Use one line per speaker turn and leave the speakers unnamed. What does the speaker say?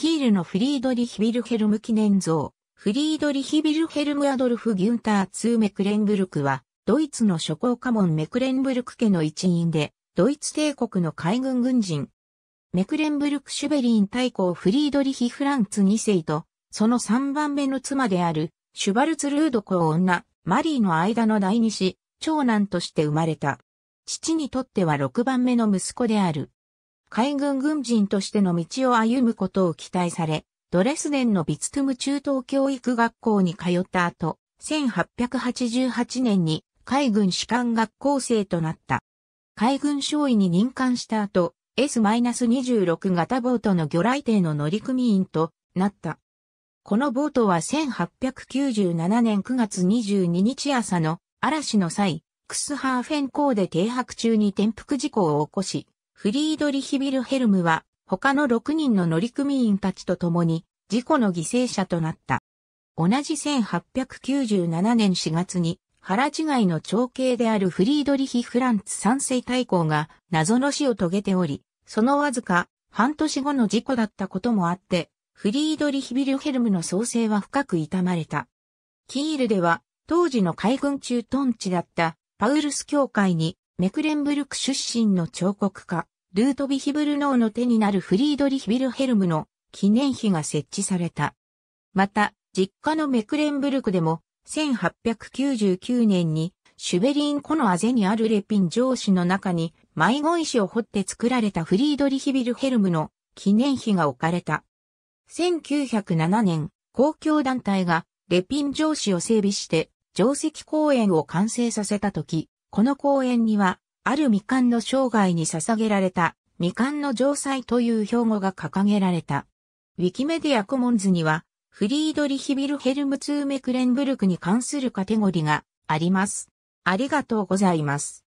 キールのフリードリヒ・ビルヘルム記念像、フリードリヒ・ビルヘルム・アドルフ・ギュンター・ツー・メクレンブルクは、ドイツの諸侯家門メクレンブルク家の一員で、ドイツ帝国の海軍軍人。メクレンブルク・シュベリン大公フリードリヒ・フランツ2世と、その3番目の妻である、シュバルツ・ルード公女、マリーの間の第二子、長男として生まれた。父にとっては6番目の息子である。海軍軍人としての道を歩むことを期待され、ドレスデンのビツトゥム中等教育学校に通った後、1888年に海軍士官学校生となった。海軍少尉に任官した後、S-26 型ボートの魚雷艇の乗組員となった。このボートは1897年9月22日朝の嵐の際、クスハーフェン港で停泊中に転覆事故を起こし、フリードリヒ・ビルヘルムは他の6人の乗組員たちと共に事故の犠牲者となった。同じ1897年4月に腹違いの長兄であるフリードリヒ・フランツ三世大公が謎の死を遂げており、そのわずか半年後の事故だったこともあって、フリードリヒ・ビルヘルムの創生は深く痛まれた。キールでは当時の海軍トン地だったパウルス教会にメクレンブルク出身の彫刻家、ルートヴィヒブルノーの手になるフリードリヒ・ビルヘルムの記念碑が設置された。また、実家のメクレンブルクでも、1899年にシュベリン湖のあぜにあるレピン城市の中に迷子石を掘って作られたフリードリヒ・ビルヘルムの記念碑が置かれた。1907年、公共団体がレピン城市を整備して、城石公園を完成させた時、この公園にはある未完の生涯に捧げられた、未完の城塞という標語が掲げられた。ウィキメディアコモンズには、フリードリヒビルヘルムツーメクレンブルクに関するカテゴリがあります。ありがとうございます。